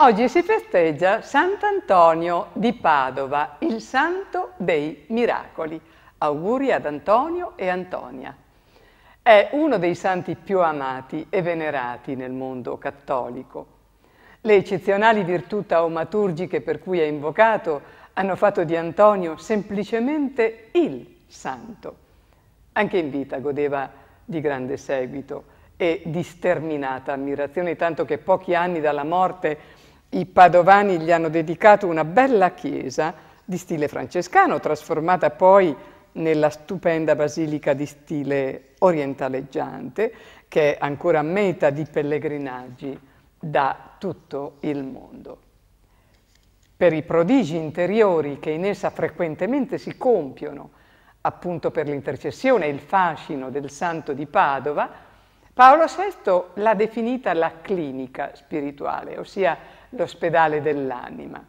Oggi si festeggia Sant'Antonio di Padova, il santo dei miracoli. Auguri ad Antonio e Antonia. È uno dei santi più amati e venerati nel mondo cattolico. Le eccezionali virtù taumaturgiche per cui è invocato hanno fatto di Antonio semplicemente il santo. Anche in vita godeva di grande seguito e di sterminata ammirazione, tanto che pochi anni dalla morte i padovani gli hanno dedicato una bella chiesa di stile francescano, trasformata poi nella stupenda basilica di stile orientaleggiante, che è ancora meta di pellegrinaggi da tutto il mondo. Per i prodigi interiori che in essa frequentemente si compiono, appunto per l'intercessione e il fascino del santo di Padova, Paolo VI l'ha definita la clinica spirituale, ossia la clinica spirituale l'ospedale dell'anima.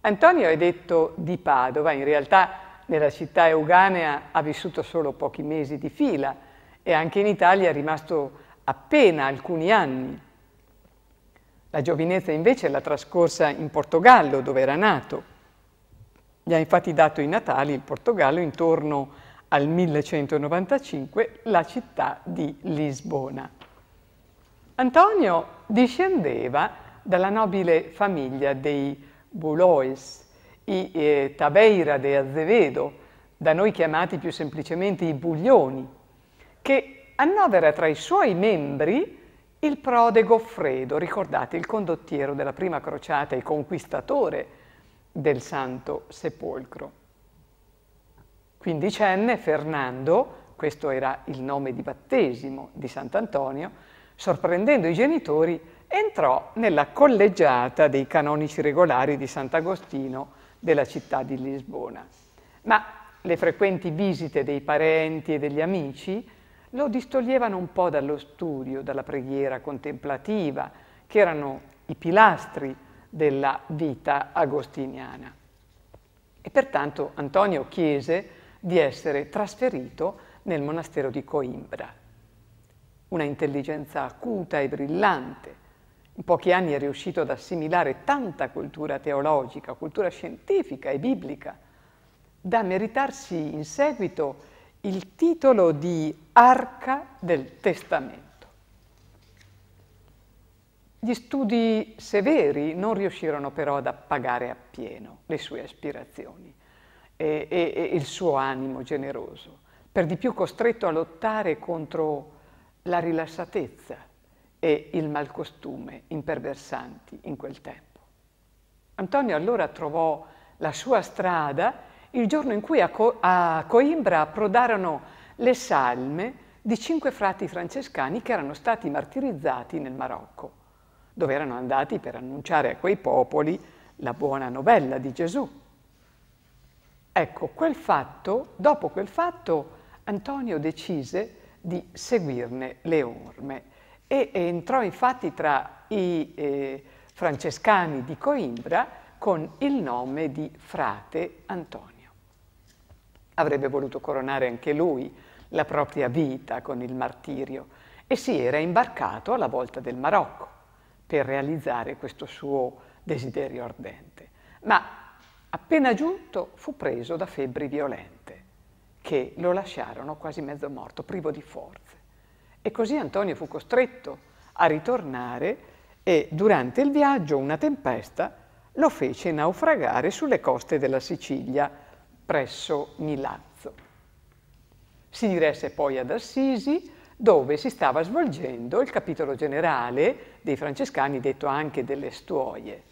Antonio è detto di Padova, in realtà nella città euganea ha vissuto solo pochi mesi di fila e anche in Italia è rimasto appena alcuni anni. La giovinezza invece l'ha trascorsa in Portogallo, dove era nato. Gli ha infatti dato i natali il Portogallo intorno al 1195, la città di Lisbona. Antonio discendeva dalla nobile famiglia dei Bulois, i eh, Tabeira de Azevedo, da noi chiamati più semplicemente i Buglioni, che annovera tra i suoi membri il prode Goffredo, ricordate, il condottiero della prima crociata e conquistatore del Santo Sepolcro. Quindicenne, Fernando, questo era il nome di battesimo di Sant'Antonio, sorprendendo i genitori, entrò nella collegiata dei canonici regolari di Sant'Agostino della città di Lisbona. Ma le frequenti visite dei parenti e degli amici lo distoglievano un po' dallo studio, dalla preghiera contemplativa, che erano i pilastri della vita agostiniana. E pertanto Antonio chiese di essere trasferito nel monastero di Coimbra. Una intelligenza acuta e brillante, in pochi anni è riuscito ad assimilare tanta cultura teologica, cultura scientifica e biblica, da meritarsi in seguito il titolo di Arca del Testamento. Gli studi severi non riuscirono però ad appagare appieno le sue aspirazioni e, e, e il suo animo generoso, per di più costretto a lottare contro la rilassatezza e il malcostume imperversanti in quel tempo. Antonio allora trovò la sua strada il giorno in cui a, Co- a Coimbra approdarono le salme di cinque frati francescani che erano stati martirizzati nel Marocco, dove erano andati per annunciare a quei popoli la buona novella di Gesù. Ecco, quel fatto, dopo quel fatto, Antonio decise di seguirne le orme e entrò infatti tra i eh, francescani di Coimbra con il nome di frate Antonio. Avrebbe voluto coronare anche lui la propria vita con il martirio e si era imbarcato alla volta del Marocco per realizzare questo suo desiderio ardente. Ma Appena giunto fu preso da febbri violente che lo lasciarono quasi mezzo morto, privo di forze. E così Antonio fu costretto a ritornare e durante il viaggio una tempesta lo fece naufragare sulle coste della Sicilia, presso Milazzo. Si diresse poi ad Assisi, dove si stava svolgendo il capitolo generale dei francescani, detto anche delle stuoie.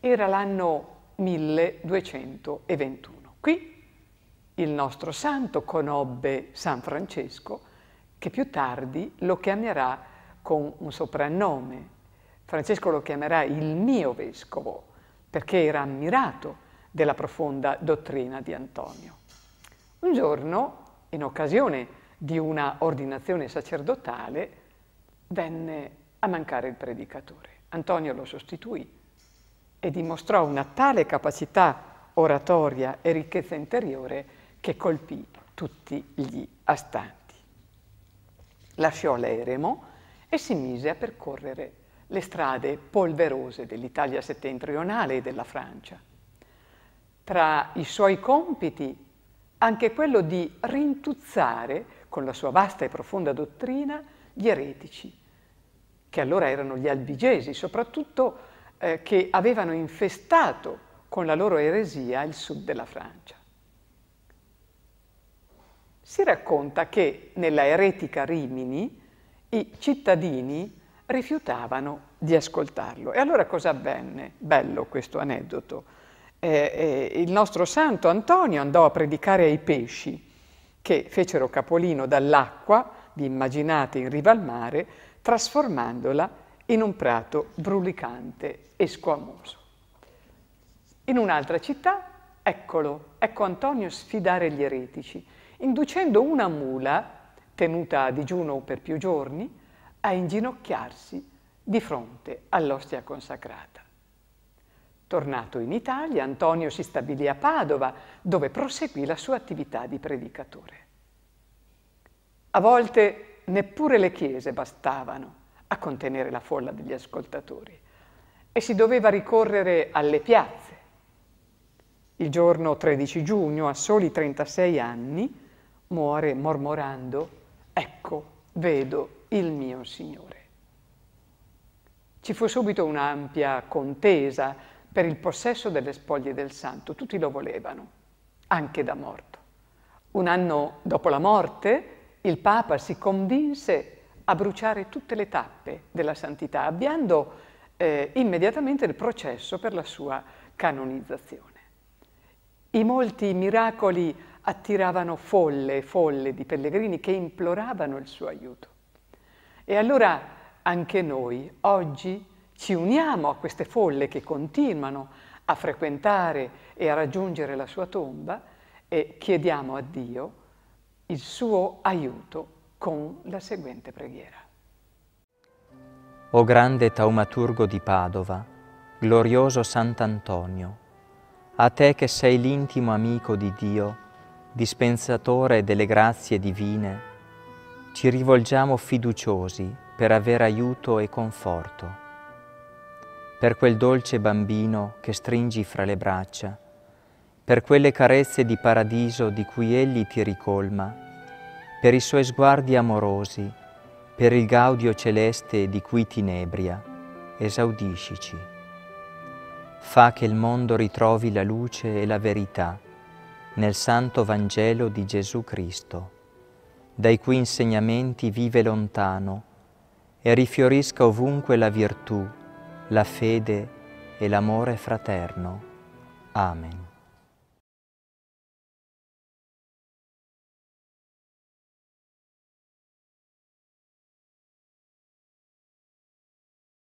Era l'anno 1221. Qui il nostro santo conobbe San Francesco che più tardi lo chiamerà con un soprannome. Francesco lo chiamerà il mio vescovo, perché era ammirato della profonda dottrina di Antonio. Un giorno, in occasione di una ordinazione sacerdotale, venne a mancare il predicatore. Antonio lo sostituì e dimostrò una tale capacità oratoria e ricchezza interiore che colpì tutti gli astanti lasciò l'eremo e si mise a percorrere le strade polverose dell'Italia settentrionale e della Francia. Tra i suoi compiti anche quello di rintuzzare con la sua vasta e profonda dottrina gli eretici, che allora erano gli albigesi, soprattutto eh, che avevano infestato con la loro eresia il sud della Francia. Si racconta che nella eretica Rimini i cittadini rifiutavano di ascoltarlo. E allora cosa avvenne? Bello questo aneddoto. Eh, eh, il nostro santo Antonio andò a predicare ai pesci che fecero capolino dall'acqua, vi immaginate, in riva al mare, trasformandola in un prato brulicante e squamoso. In un'altra città, eccolo, ecco Antonio sfidare gli eretici inducendo una mula, tenuta a digiuno per più giorni, a inginocchiarsi di fronte all'ostia consacrata. Tornato in Italia, Antonio si stabilì a Padova, dove proseguì la sua attività di predicatore. A volte neppure le chiese bastavano a contenere la folla degli ascoltatori e si doveva ricorrere alle piazze. Il giorno 13 giugno, a soli 36 anni, muore mormorando, ecco, vedo il mio Signore. Ci fu subito un'ampia contesa per il possesso delle spoglie del santo, tutti lo volevano, anche da morto. Un anno dopo la morte, il Papa si convinse a bruciare tutte le tappe della santità, avviando eh, immediatamente il processo per la sua canonizzazione. I molti miracoli attiravano folle e folle di pellegrini che imploravano il suo aiuto. E allora anche noi oggi ci uniamo a queste folle che continuano a frequentare e a raggiungere la sua tomba e chiediamo a Dio il suo aiuto con la seguente preghiera. O grande taumaturgo di Padova, glorioso Sant'Antonio, a te che sei l'intimo amico di Dio, dispensatore delle grazie divine, ci rivolgiamo fiduciosi per avere aiuto e conforto. Per quel dolce bambino che stringi fra le braccia, per quelle carezze di paradiso di cui egli ti ricolma, per i suoi sguardi amorosi, per il gaudio celeste di cui ti nebria, esaudiscici. Fa che il mondo ritrovi la luce e la verità, nel Santo Vangelo di Gesù Cristo, dai cui insegnamenti vive lontano e rifiorisca ovunque la virtù, la fede e l'amore fraterno. Amen.